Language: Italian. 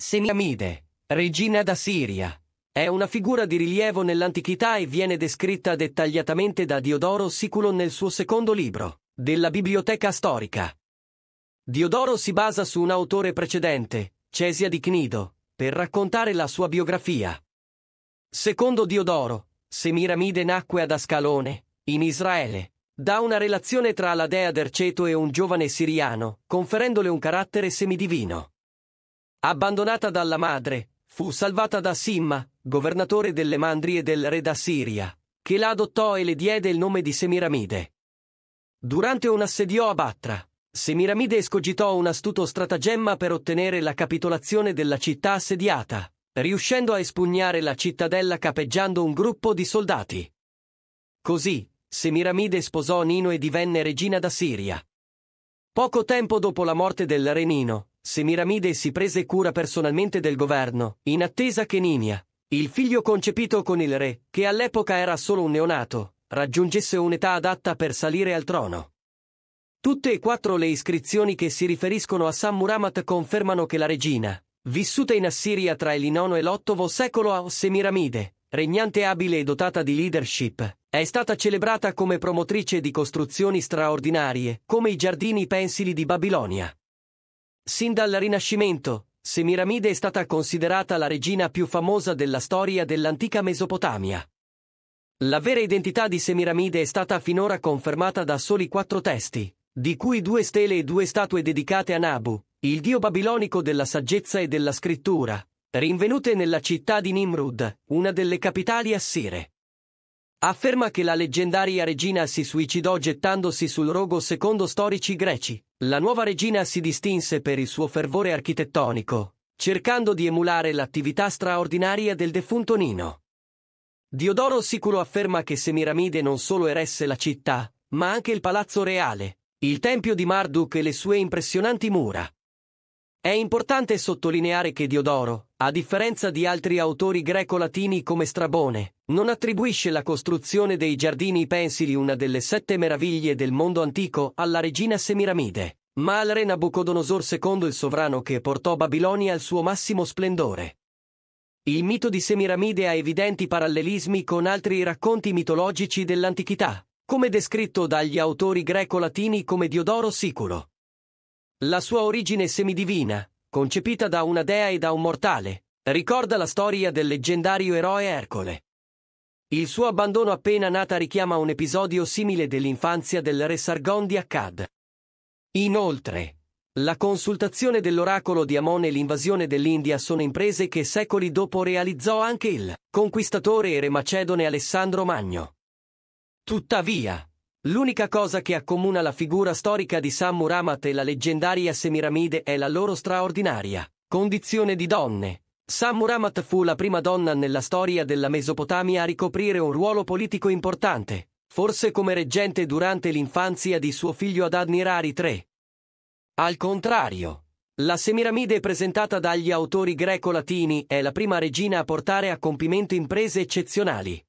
Semiramide, regina da Siria. È una figura di rilievo nell'antichità e viene descritta dettagliatamente da Diodoro Siculo nel suo secondo libro, della Biblioteca Storica. Diodoro si basa su un autore precedente, Cesia di Cnido, per raccontare la sua biografia. Secondo Diodoro, Semiramide nacque ad Ascalone, in Israele, da una relazione tra la dea Derceto e un giovane siriano, conferendole un carattere semidivino. Abbandonata dalla madre, fu salvata da Simma, governatore delle Mandrie del re d'Assiria, che la adottò e le diede il nome di Semiramide. Durante un assedio a Batra, Semiramide escogitò un astuto stratagemma per ottenere la capitolazione della città assediata, riuscendo a espugnare la cittadella capeggiando un gruppo di soldati. Così, Semiramide sposò Nino e divenne regina d'Assiria. Poco tempo dopo la morte del re Nino, Semiramide si prese cura personalmente del governo, in attesa che Ninia, il figlio concepito con il re, che all'epoca era solo un neonato, raggiungesse un'età adatta per salire al trono. Tutte e quattro le iscrizioni che si riferiscono a San Muramat confermano che la regina, vissuta in Assiria tra il IX e l'VIII secolo a Semiramide, regnante abile e dotata di leadership, è stata celebrata come promotrice di costruzioni straordinarie, come i giardini pensili di Babilonia. Sin dal Rinascimento, Semiramide è stata considerata la regina più famosa della storia dell'antica Mesopotamia. La vera identità di Semiramide è stata finora confermata da soli quattro testi, di cui due stele e due statue dedicate a Nabu, il dio babilonico della saggezza e della scrittura, rinvenute nella città di Nimrud, una delle capitali assire afferma che la leggendaria regina si suicidò gettandosi sul rogo secondo storici greci. La nuova regina si distinse per il suo fervore architettonico, cercando di emulare l'attività straordinaria del defunto Nino. Diodoro Siculo afferma che Semiramide non solo eresse la città, ma anche il palazzo reale, il tempio di Marduk e le sue impressionanti mura. È importante sottolineare che Diodoro, a differenza di altri autori greco-latini come Strabone, non attribuisce la costruzione dei giardini pensili una delle sette meraviglie del mondo antico alla regina Semiramide, ma al re Nabucodonosor II il sovrano che portò Babilonia al suo massimo splendore. Il mito di Semiramide ha evidenti parallelismi con altri racconti mitologici dell'antichità, come descritto dagli autori greco-latini come Diodoro Siculo. La sua origine semidivina, concepita da una dea e da un mortale, ricorda la storia del leggendario eroe Ercole. Il suo abbandono appena nata richiama un episodio simile dell'infanzia del re Sargon di Akkad. Inoltre, la consultazione dell'oracolo di Amon e l'invasione dell'India sono imprese che secoli dopo realizzò anche il conquistatore e re macedone Alessandro Magno. Tuttavia, l'unica cosa che accomuna la figura storica di Sammuramat e la leggendaria Semiramide è la loro straordinaria condizione di donne, Samuramat fu la prima donna nella storia della Mesopotamia a ricoprire un ruolo politico importante, forse come reggente durante l'infanzia di suo figlio Adad-Nirari III. Al contrario, la Semiramide presentata dagli autori greco-latini è la prima regina a portare a compimento imprese eccezionali.